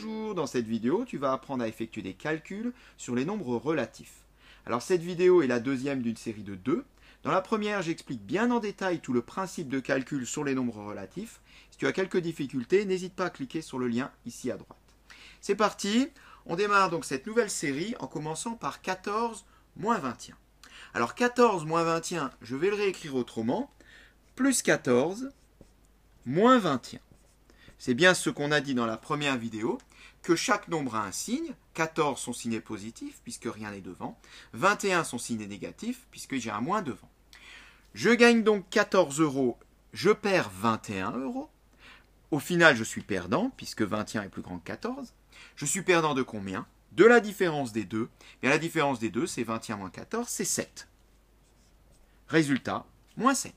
Bonjour, dans cette vidéo, tu vas apprendre à effectuer des calculs sur les nombres relatifs. Alors cette vidéo est la deuxième d'une série de deux. Dans la première, j'explique bien en détail tout le principe de calcul sur les nombres relatifs. Si tu as quelques difficultés, n'hésite pas à cliquer sur le lien ici à droite. C'est parti, on démarre donc cette nouvelle série en commençant par 14 moins 21. Alors 14 moins 21, je vais le réécrire autrement, plus 14 moins 21 c'est bien ce qu'on a dit dans la première vidéo, que chaque nombre a un signe, 14 sont signés positifs puisque rien n'est devant, 21 sont signés négatifs puisque j'ai un moins devant. Je gagne donc 14 euros, je perds 21 euros. Au final, je suis perdant puisque 21 est plus grand que 14. Je suis perdant de combien De la différence des deux. Et la différence des deux, c'est 21 moins 14, c'est 7. Résultat, moins 7.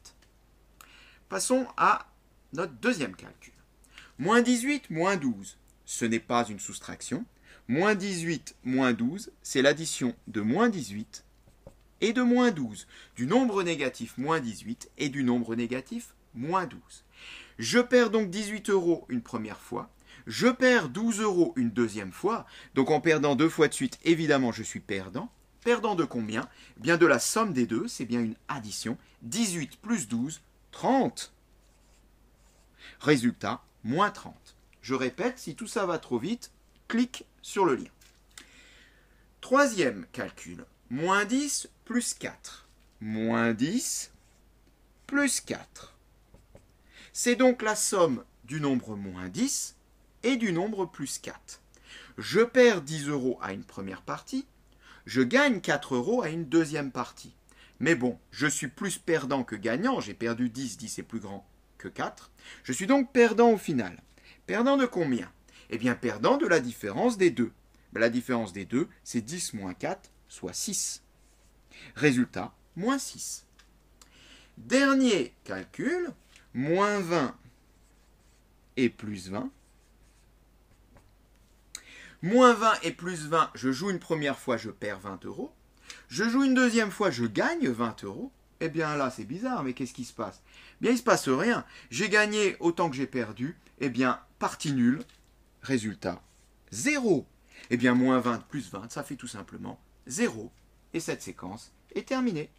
Passons à notre deuxième calcul. Moins 18, moins 12, ce n'est pas une soustraction. Moins 18, moins 12, c'est l'addition de moins 18 et de moins 12, du nombre négatif moins 18 et du nombre négatif moins 12. Je perds donc 18 euros une première fois, je perds 12 euros une deuxième fois, donc en perdant deux fois de suite, évidemment, je suis perdant. Perdant de combien eh Bien de la somme des deux, c'est bien une addition. 18 plus 12, 30. Résultat, moins 30. Je répète, si tout ça va trop vite, clique sur le lien. Troisième calcul, moins 10 plus 4. Moins 10 plus 4. C'est donc la somme du nombre moins 10 et du nombre plus 4. Je perds 10 euros à une première partie, je gagne 4 euros à une deuxième partie. Mais bon, je suis plus perdant que gagnant, j'ai perdu 10, 10 est plus grand que 4. Je suis donc perdant au final. Perdant de combien Eh bien, perdant de la différence des deux. Ben, la différence des deux, c'est 10 moins 4, soit 6. Résultat, moins 6. Dernier calcul, moins 20 et plus 20. Moins 20 et plus 20, je joue une première fois, je perds 20 euros. Je joue une deuxième fois, je gagne 20 euros. Eh bien là, c'est bizarre, mais qu'est-ce qui se passe eh Bien, il se passe rien. J'ai gagné autant que j'ai perdu. Eh bien, partie nulle. Résultat, 0. Eh bien, moins 20 plus 20, ça fait tout simplement 0. Et cette séquence est terminée.